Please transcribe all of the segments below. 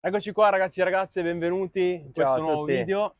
Eccoci qua ragazzi e ragazze, benvenuti in Ciao questo nuovo video.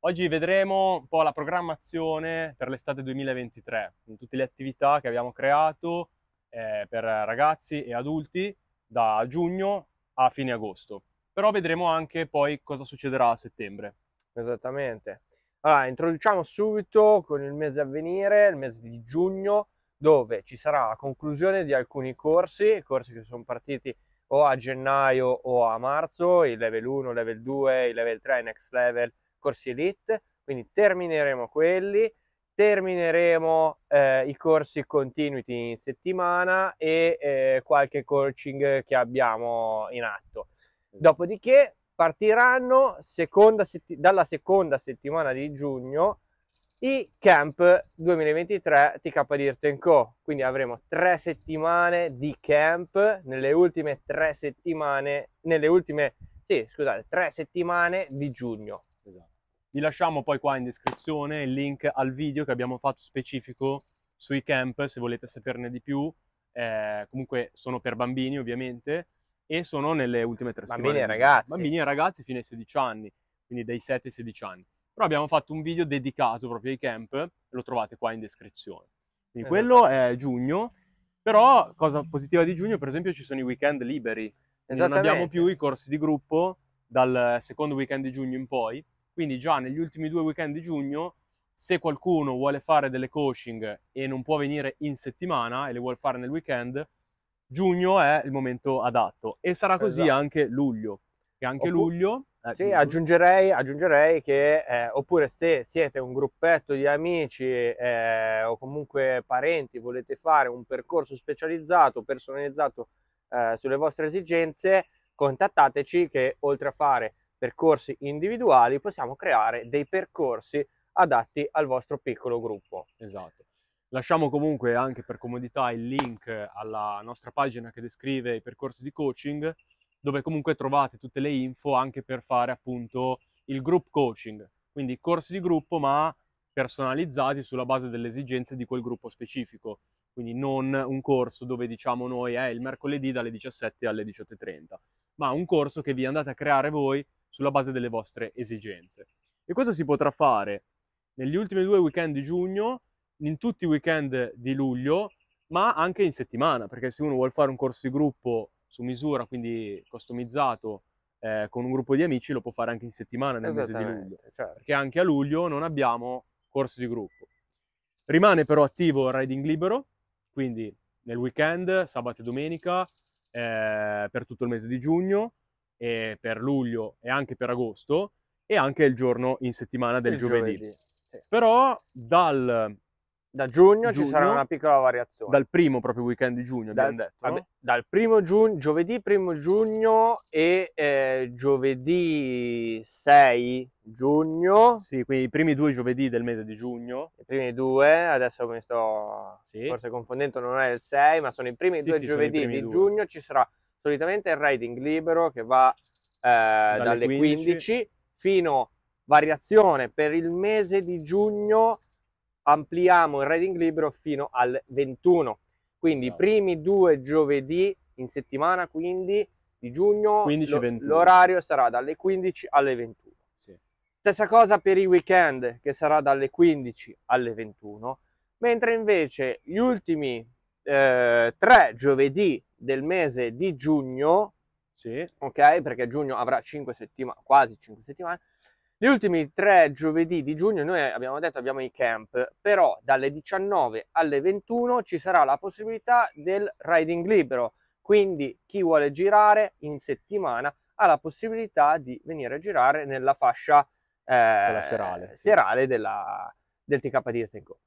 Oggi vedremo un po' la programmazione per l'estate 2023, con tutte le attività che abbiamo creato eh, per ragazzi e adulti da giugno a fine agosto. Però vedremo anche poi cosa succederà a settembre. Esattamente. Allora, introduciamo subito con il mese a venire, il mese di giugno, dove ci sarà la conclusione di alcuni corsi, corsi che sono partiti o a gennaio o a marzo, il level 1, il level 2, il level 3, next level, corsi elite, quindi termineremo quelli, termineremo eh, i corsi continuity in settimana e eh, qualche coaching che abbiamo in atto. Mm. Dopodiché partiranno seconda dalla seconda settimana di giugno i camp 2023 TK Dirt Co. Quindi avremo tre settimane di camp nelle ultime tre settimane, nelle ultime, sì, scusate, tre settimane di giugno. Esatto. Vi lasciamo poi qua in descrizione il link al video che abbiamo fatto specifico sui camp se volete saperne di più. Eh, comunque sono per bambini ovviamente e sono nelle ultime tre bambini settimane. Bambini e ragazzi. Bambini e ragazzi fino ai 16 anni, quindi dai 7 ai 16 anni però abbiamo fatto un video dedicato proprio ai camp, lo trovate qua in descrizione. Quindi esatto. quello è giugno, però cosa positiva di giugno, per esempio, ci sono i weekend liberi, non abbiamo più i corsi di gruppo dal secondo weekend di giugno in poi, quindi già negli ultimi due weekend di giugno se qualcuno vuole fare delle coaching e non può venire in settimana e le vuole fare nel weekend, giugno è il momento adatto e sarà così esatto. anche luglio. E anche Oppure... luglio eh, sì, aggiungerei, aggiungerei che eh, oppure se siete un gruppetto di amici eh, o comunque parenti, volete fare un percorso specializzato, personalizzato eh, sulle vostre esigenze, contattateci che oltre a fare percorsi individuali possiamo creare dei percorsi adatti al vostro piccolo gruppo. Esatto. Lasciamo comunque anche per comodità il link alla nostra pagina che descrive i percorsi di coaching dove comunque trovate tutte le info anche per fare appunto il group coaching, quindi corsi di gruppo ma personalizzati sulla base delle esigenze di quel gruppo specifico, quindi non un corso dove diciamo noi è eh, il mercoledì dalle 17 alle 18.30, ma un corso che vi andate a creare voi sulla base delle vostre esigenze. E questo si potrà fare negli ultimi due weekend di giugno, in tutti i weekend di luglio, ma anche in settimana, perché se uno vuole fare un corso di gruppo su misura, quindi customizzato eh, con un gruppo di amici, lo può fare anche in settimana nel mese di luglio, certo. perché anche a luglio non abbiamo corso di gruppo. Rimane però attivo il riding libero, quindi nel weekend, sabato e domenica, eh, per tutto il mese di giugno, e per luglio e anche per agosto, e anche il giorno in settimana del il giovedì. giovedì. Sì. Però dal da giugno, giugno, ci sarà una piccola variazione. Dal primo proprio weekend di giugno, dal, abbiamo detto. Vabbè, dal primo giugno, giovedì primo giugno e eh, giovedì 6 giugno. Sì, quindi i primi due giovedì del mese di giugno. I primi due, adesso mi sto sì. forse confondendo, non è il 6, ma sono i primi sì, due sì, giovedì primi di due. giugno. Ci sarà solitamente il riding libero che va eh, dalle, dalle 15. 15 fino variazione per il mese di giugno ampliamo il trading libero fino al 21 quindi i primi due giovedì in settimana quindi di giugno l'orario sarà dalle 15 alle 21 sì. stessa cosa per i weekend che sarà dalle 15 alle 21 mentre invece gli ultimi eh, tre giovedì del mese di giugno sì. ok perché giugno avrà cinque settimane quasi 5 settimane gli ultimi tre giovedì di giugno noi abbiamo detto abbiamo i camp, però dalle 19 alle 21 ci sarà la possibilità del riding libero, quindi chi vuole girare in settimana ha la possibilità di venire a girare nella fascia eh, serale, serale della, del TKD Esenco.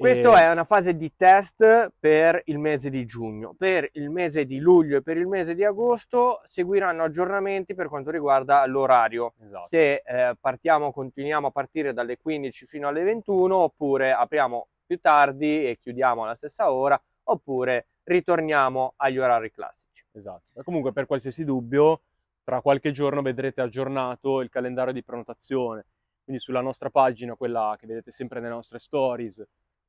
Questa è una fase di test per il mese di giugno, per il mese di luglio e per il mese di agosto seguiranno aggiornamenti per quanto riguarda l'orario, esatto. se eh, partiamo, continuiamo a partire dalle 15 fino alle 21 oppure apriamo più tardi e chiudiamo alla stessa ora oppure ritorniamo agli orari classici. Esatto, comunque per qualsiasi dubbio tra qualche giorno vedrete aggiornato il calendario di prenotazione, quindi sulla nostra pagina, quella che vedete sempre nelle nostre stories,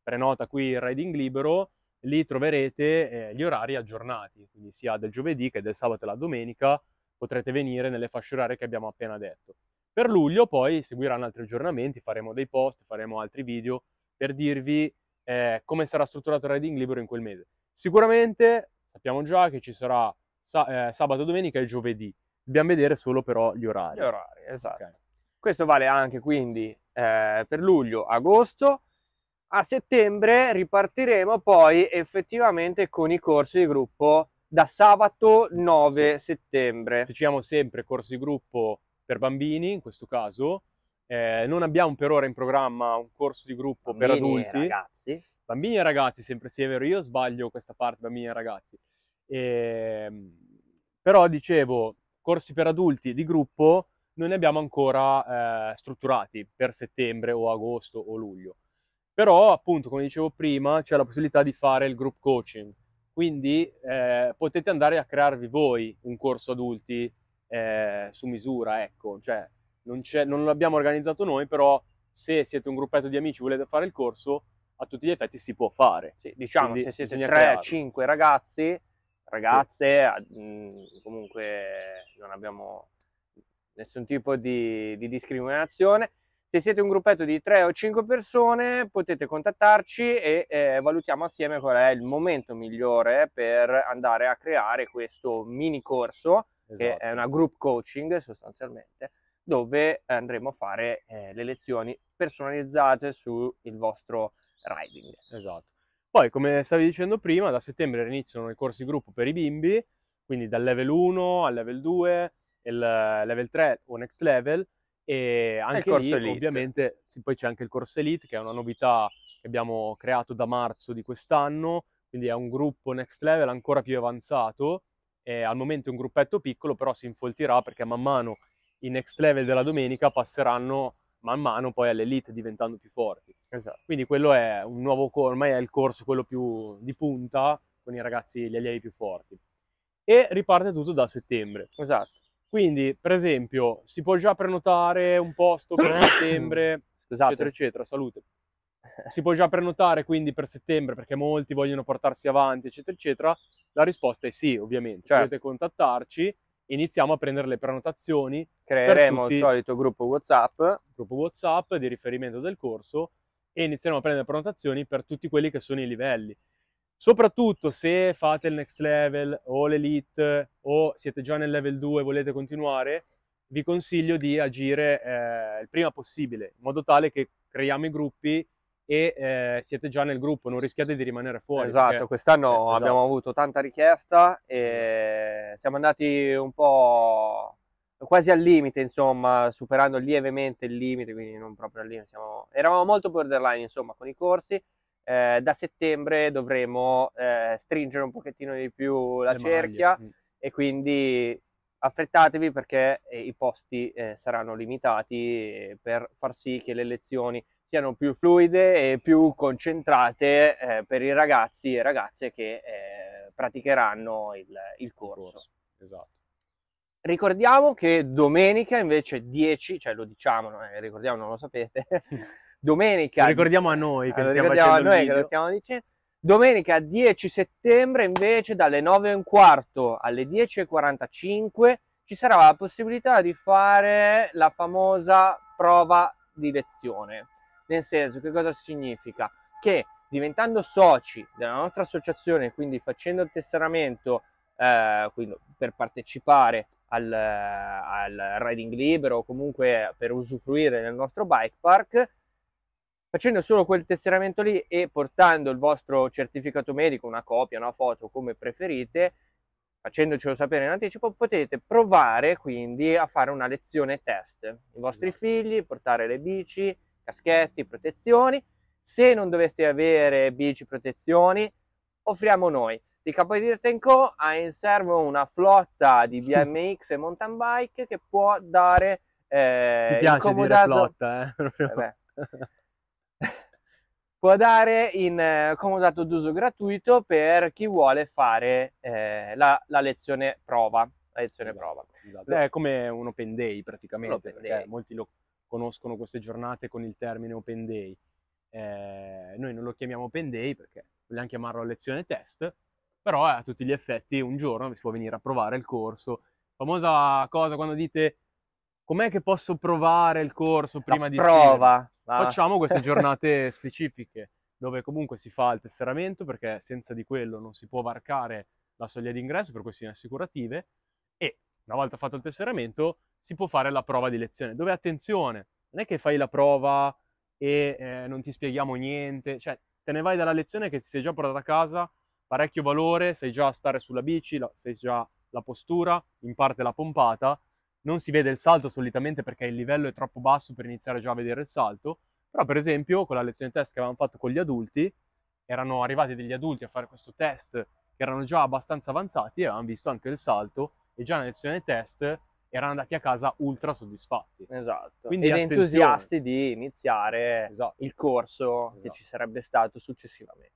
prenota qui il Riding Libero, lì troverete eh, gli orari aggiornati, quindi sia del giovedì che del sabato e la domenica potrete venire nelle fasce orarie che abbiamo appena detto. Per luglio poi seguiranno altri aggiornamenti, faremo dei post, faremo altri video per dirvi eh, come sarà strutturato il Riding Libero in quel mese. Sicuramente sappiamo già che ci sarà sa eh, sabato, domenica e giovedì, dobbiamo vedere solo però gli orari. Gli orari, esatto. Okay. Questo vale anche quindi eh, per luglio, agosto, a settembre ripartiremo poi effettivamente con i corsi di gruppo da sabato 9 sì. settembre. Facciamo sempre corsi di gruppo per bambini, in questo caso. Eh, non abbiamo per ora in programma un corso di gruppo bambini per adulti. Bambini E ragazzi. Bambini e ragazzi, sempre sì, è vero, io sbaglio questa parte, bambini e ragazzi. E... Ehm, però dicevo, corsi per adulti di gruppo non ne abbiamo ancora eh, strutturati per settembre o agosto o luglio. Però appunto, come dicevo prima, c'è la possibilità di fare il group coaching, quindi eh, potete andare a crearvi voi un corso adulti eh, su misura, ecco, cioè non, non l'abbiamo organizzato noi, però se siete un gruppetto di amici e volete fare il corso, a tutti gli effetti si può fare. Sì, diciamo, quindi se siete 3-5 ragazzi, ragazze, sì. mh, mm, comunque non abbiamo nessun tipo di, di discriminazione, se siete un gruppetto di 3 o 5 persone potete contattarci e eh, valutiamo assieme qual è il momento migliore per andare a creare questo mini corso, esatto. che è una group coaching sostanzialmente, dove andremo a fare eh, le lezioni personalizzate sul vostro riding. Esatto. Poi, come stavi dicendo prima, da settembre iniziano i corsi gruppo per i bimbi, quindi dal level 1 al level 2, il level 3 o next level, e anche lì, elite. ovviamente, sì, poi c'è anche il corso Elite, che è una novità che abbiamo creato da marzo di quest'anno, quindi è un gruppo next level ancora più avanzato, è al momento è un gruppetto piccolo, però si infoltirà perché man mano i next level della domenica passeranno man mano poi all'elite diventando più forti. Esatto. Quindi quello è un nuovo corso, ormai è il corso quello più di punta con i ragazzi, gli allievi più forti. E riparte tutto da settembre. Esatto. Quindi, per esempio, si può già prenotare un posto per settembre, Scusate. eccetera, esatto. eccetera, salute. Si può già prenotare quindi per settembre perché molti vogliono portarsi avanti, eccetera, eccetera. La risposta è sì, ovviamente. Certo. Potete contattarci, iniziamo a prendere le prenotazioni. Creeremo il solito gruppo WhatsApp. Gruppo WhatsApp di riferimento del corso e iniziamo a prendere prenotazioni per tutti quelli che sono i livelli. Soprattutto se fate il next level o l'elite o siete già nel level 2 e volete continuare, vi consiglio di agire eh, il prima possibile, in modo tale che creiamo i gruppi e eh, siete già nel gruppo, non rischiate di rimanere fuori. Esatto, perché... quest'anno eh, esatto. abbiamo avuto tanta richiesta e siamo andati un po' quasi al limite, insomma, superando lievemente il limite, quindi non proprio al limite, siamo... eravamo molto borderline, insomma, con i corsi, eh, da settembre dovremo eh, stringere un pochettino di più la Le cerchia maglie, mm. e quindi affrettatevi perché eh, i posti eh, saranno limitati eh, per far sì che le lezioni siano più fluide e più concentrate eh, per i ragazzi e ragazze che eh, praticheranno il, il corso. Il corso esatto. Ricordiamo che domenica invece 10, cioè lo diciamo, ricordiamo non lo sapete, Domenica. ricordiamo a noi che, eh, lo ricordiamo a noi che lo stiamo dicendo. Domenica 10 settembre invece dalle 9 e un quarto alle 10 e 45 ci sarà la possibilità di fare la famosa prova di lezione. Nel senso, che cosa significa? Che diventando soci della nostra associazione, quindi facendo il tesseramento eh, per partecipare al, eh, al, riding libero o comunque per usufruire del nostro bike park, facendo solo quel tesseramento lì e portando il vostro certificato medico, una copia, una foto, come preferite, facendocelo sapere in anticipo, potete provare quindi a fare una lezione test. I vostri esatto. figli, portare le bici, caschetti, protezioni. Se non doveste avere bici, protezioni, offriamo noi. Di Capodirt Co. ha in serbo una flotta di BMX e mountain bike che può dare... Eh, Mi piace dire flotta, eh? Vabbè. Eh può dare in eh, comodato d'uso gratuito per chi vuole fare eh, la, la, lezione prova. La lezione esatto, prova. Esatto. È come un open day praticamente, open day. molti lo conoscono queste giornate con il termine open day. Eh, noi non lo chiamiamo open day perché vogliamo chiamarlo lezione test, però a tutti gli effetti un giorno vi si può venire a provare il corso. Famosa cosa quando dite com'è che posso provare il corso prima la di prova. Iscrivermi? Ma... Facciamo queste giornate specifiche dove comunque si fa il tesseramento perché senza di quello non si può varcare la soglia d'ingresso per questioni assicurative e una volta fatto il tesseramento si può fare la prova di lezione dove attenzione non è che fai la prova e eh, non ti spieghiamo niente cioè te ne vai dalla lezione che ti sei già portata a casa parecchio valore sai già stare sulla bici la, sai già la postura in parte la pompata non si vede il salto solitamente perché il livello è troppo basso per iniziare già a vedere il salto, però per esempio con la lezione test che avevamo fatto con gli adulti, erano arrivati degli adulti a fare questo test che erano già abbastanza avanzati e avevano visto anche il salto e già nella lezione test erano andati a casa ultra soddisfatti. Esatto. Quindi Ed entusiasti di iniziare esatto. il corso esatto. che ci sarebbe stato successivamente.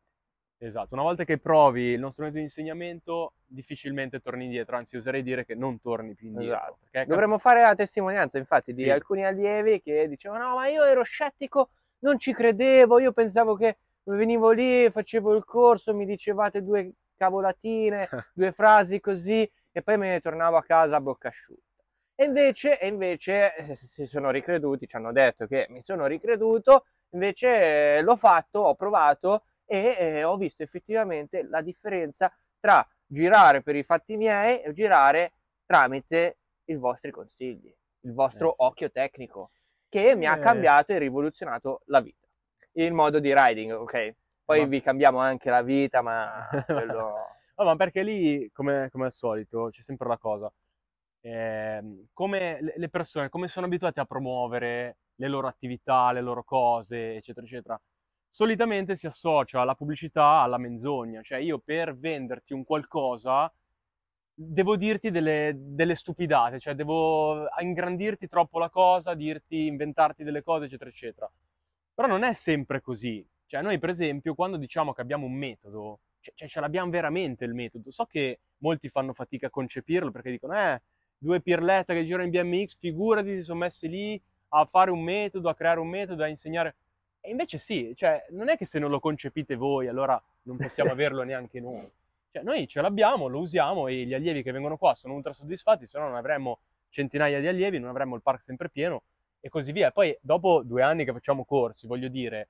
Esatto, una volta che provi il nostro metodo di insegnamento difficilmente torni indietro, anzi oserei dire che non torni più indietro. Esatto. Perché... Ecco Dovremmo fare la testimonianza infatti di sì. alcuni allievi che dicevano no ma io ero scettico, non ci credevo, io pensavo che venivo lì, facevo il corso, mi dicevate due cavolatine, due frasi così e poi me ne tornavo a casa a bocca asciutta. E invece, e invece eh, si sono ricreduti, ci hanno detto che mi sono ricreduto, invece eh, l'ho fatto, ho provato e eh, ho visto effettivamente la differenza tra girare per i fatti miei e girare tramite i vostri consigli, il vostro eh occhio tecnico, che eh. mi ha eh. cambiato e rivoluzionato la vita. Il modo di riding, ok? Poi ma... vi cambiamo anche la vita, ma... Quello... no, ma perché lì, come, come al solito, c'è sempre una cosa. Eh, come le persone, come sono abituate a promuovere le loro attività, le loro cose, eccetera, eccetera solitamente si associa la pubblicità alla menzogna, cioè io per venderti un qualcosa devo dirti delle, delle, stupidate, cioè devo ingrandirti troppo la cosa, dirti, inventarti delle cose, eccetera, eccetera. Però non è sempre così. Cioè, noi, per esempio, quando diciamo che abbiamo un metodo, cioè, cioè ce l'abbiamo veramente il metodo. So che molti fanno fatica a concepirlo perché dicono, eh, due pirlette che girano in BMX, figurati, si sono messi lì a fare un metodo, a creare un metodo, a insegnare. E invece sì, cioè, non è che se non lo concepite voi, allora non possiamo averlo neanche noi. Cioè, noi ce l'abbiamo, lo usiamo e gli allievi che vengono qua sono ultra soddisfatti, se no non avremmo centinaia di allievi, non avremmo il park sempre pieno e così via. E poi dopo due anni che facciamo corsi, voglio dire,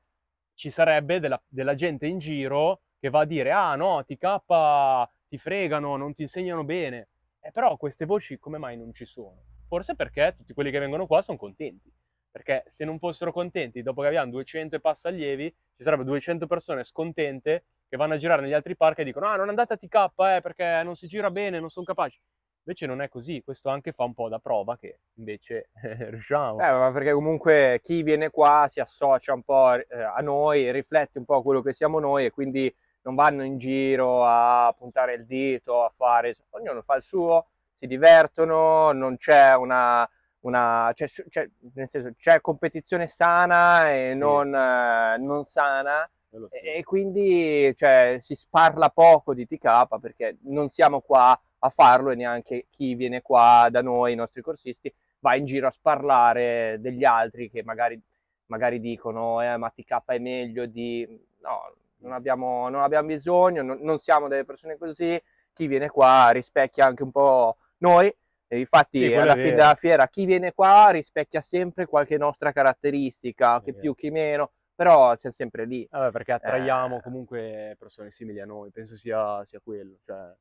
ci sarebbe della, della gente in giro che va a dire ah no, TK ti fregano, non ti insegnano bene. Eh, però queste voci come mai non ci sono? Forse perché tutti quelli che vengono qua sono contenti perché se non fossero contenti, dopo che abbiamo 200 e passa allievi, ci sarebbero 200 persone scontente che vanno a girare negli altri parchi e dicono ah non andate a TK eh, perché non si gira bene, non sono capaci. Invece non è così, questo anche fa un po' da prova che invece riusciamo. Eh, ma perché comunque chi viene qua si associa un po' eh, a noi, riflette un po' quello che siamo noi e quindi non vanno in giro a puntare il dito, a fare, ognuno fa il suo, si divertono, non c'è una una, cioè, cioè, nel senso, c'è competizione sana e sì. non, eh, non, sana so. Eh, e, quindi cioè, si sparla poco di TK perché non siamo qua a farlo e neanche chi viene qua da noi, i nostri corsisti, va in giro a sparlare degli altri che magari, magari dicono eh, ma TK è meglio di... no, non abbiamo, non abbiamo bisogno, non, non siamo delle persone così, chi viene qua rispecchia anche un po' noi e infatti sì, alla fine della fiera chi viene qua rispecchia sempre qualche nostra caratteristica, che più chi meno, però siamo sempre lì. Vabbè, perché attraiamo eh... comunque persone simili a noi, penso sia, sia quello. Cioè...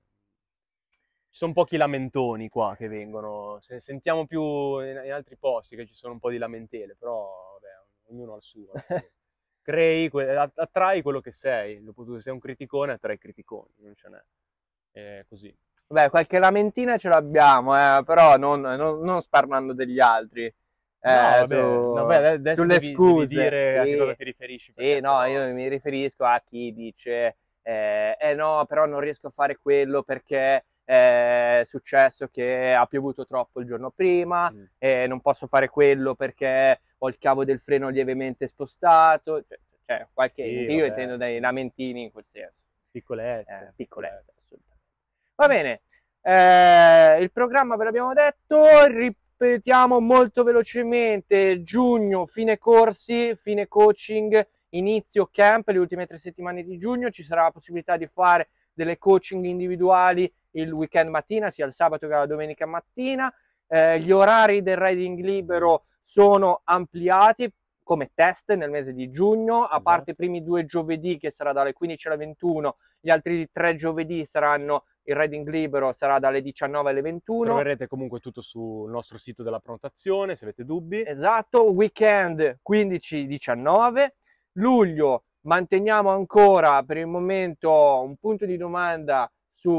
Ci sono pochi lamentoni qua che vengono, Se sentiamo più in, in, altri posti che ci sono un po' di lamentele, però vabbè, ognuno ha il suo. Crei, attrai quello che sei, dopo tu sei un criticone, attrai criticoni, non ce n'è. È così. Beh, qualche lamentina ce l'abbiamo, eh, però non, non, non sparlando degli altri. Eh, no, vabbè, su, no, adesso sulle devi, scuse. Devi dire sì, a che cosa ti riferisci. Sì, no, no, io mi riferisco a chi dice eh, eh, no, però non riesco a fare quello perché eh, è successo che ha piovuto troppo il giorno prima mm. e non posso fare quello perché ho il cavo del freno lievemente spostato. Cioè, cioè qualche, sì, io intendo dei lamentini in quel senso. Piccolezze. Eh, piccolezze. Va bene, eh, il programma ve l'abbiamo detto, ripetiamo molto velocemente, giugno, fine corsi, fine coaching, inizio camp, le ultime tre settimane di giugno, ci sarà la possibilità di fare delle coaching individuali il weekend mattina, sia il sabato che la domenica mattina, eh, gli orari del riding libero sono ampliati come test nel mese di giugno, a esatto. parte i primi due giovedì che sarà dalle 15 alle 21, gli altri tre giovedì saranno il riding libero sarà dalle 19 alle 21. Troverete comunque tutto sul nostro sito della prenotazione se avete dubbi. Esatto, weekend 15-19. Luglio manteniamo ancora per il momento un punto di domanda su,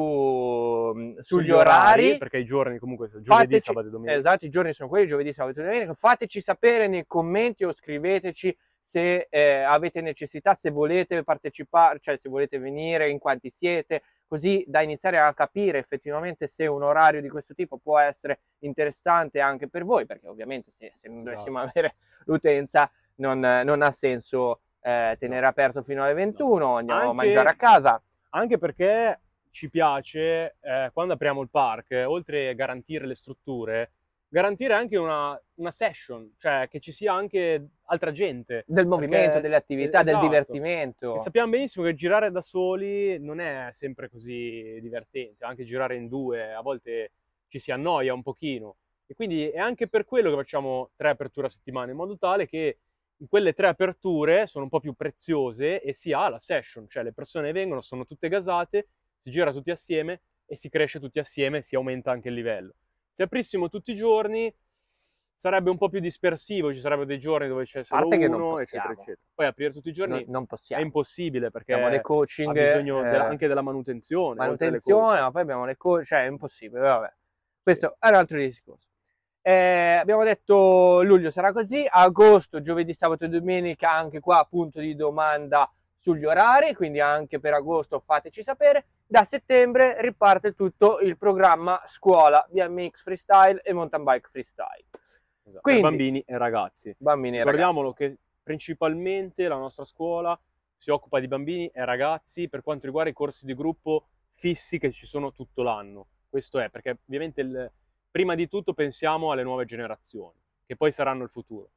mm, sugli orari, orari, perché i giorni comunque sono giovedì, fateci, sabato e domenica esatto i giorni sono quelli giovedì, sabato e domenica fateci sapere nei commenti o scriveteci se eh, avete necessità se volete partecipare cioè se volete venire in quanti siete così da iniziare a capire effettivamente se un orario di questo tipo può essere interessante anche per voi, perché ovviamente se, se non dovessimo esatto. no. avere l'utenza non, non, ha senso eh, tenere aperto fino alle 21, no. andiamo anche, a mangiare a casa. Anche perché ci piace, eh, quando apriamo il park, eh, oltre a garantire le strutture, garantire anche una, una, session, cioè che ci sia anche altra gente. Del movimento, delle attività, esatto. del divertimento. E sappiamo benissimo che girare da soli non è sempre così divertente, anche girare in due a volte ci si annoia un pochino. E quindi è anche per quello che facciamo tre aperture a settimana, in modo tale che in quelle tre aperture sono un po' più preziose e si ha la session, cioè le persone vengono, sono tutte gasate, si gira tutti assieme e si cresce tutti assieme e si aumenta anche il livello. Se aprissimo tutti i giorni sarebbe un po' più dispersivo, ci sarebbero dei giorni dove c'è solo Parte uno, che non possiamo. eccetera, eccetera. Poi aprire tutti i giorni non, possiamo. è impossibile perché abbiamo le coaching, ha bisogno eh, della, anche della manutenzione. Manutenzione, ma poi abbiamo le coaching, cioè è impossibile, vabbè. Questo sì. è un altro discorso. Eh, abbiamo detto luglio sarà così, agosto, giovedì, sabato e domenica, anche qua punto di domanda sugli orari, quindi anche per agosto fateci sapere. Da settembre riparte tutto il programma scuola BMX freestyle e mountain bike freestyle. Esatto, quindi, bambini e ragazzi. Bambini e ragazzi. che principalmente la nostra scuola si occupa di bambini e ragazzi per quanto riguarda i corsi di gruppo fissi che ci sono tutto l'anno. Questo è perché ovviamente il, prima di tutto pensiamo alle nuove generazioni, che poi saranno il futuro.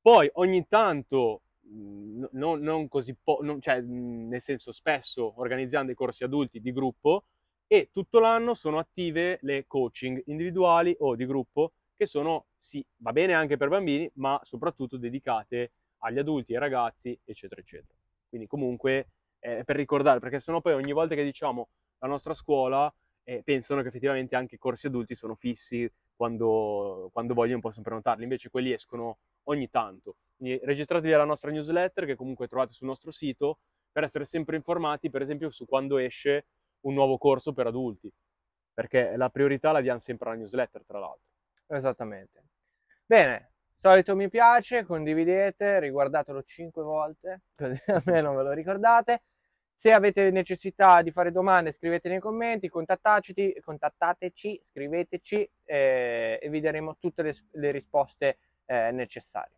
Poi ogni tanto Mm, non, non così po- cioè, mm, nel senso spesso organizzando i corsi adulti di gruppo e tutto l'anno sono attive le coaching individuali o di gruppo che sono, sì, va bene anche per bambini, ma soprattutto dedicate agli adulti, ai ragazzi, eccetera, eccetera. Quindi comunque eh, per ricordare, perché sennò poi ogni volta che diciamo la nostra scuola eh, pensano che effettivamente anche i corsi adulti sono fissi, quando, quando vogliono possono prenotarli, invece quelli escono ogni tanto. Quindi registratevi alla nostra newsletter che comunque trovate sul nostro sito per essere sempre informati, per esempio, su quando esce un nuovo corso per adulti, perché la priorità la diamo sempre alla newsletter, tra l'altro. Esattamente. Bene, solito mi piace, condividete, riguardatelo 5 volte, così almeno ve lo ricordate. Se avete necessità di fare domande scrivete nei commenti, contattateci, contattateci scriveteci eh, e vi daremo tutte le, le risposte eh, necessarie.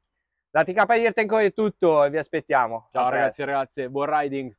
Da TK Irtenco è tutto e vi aspettiamo. Ciao ragazzi e ragazze, buon riding!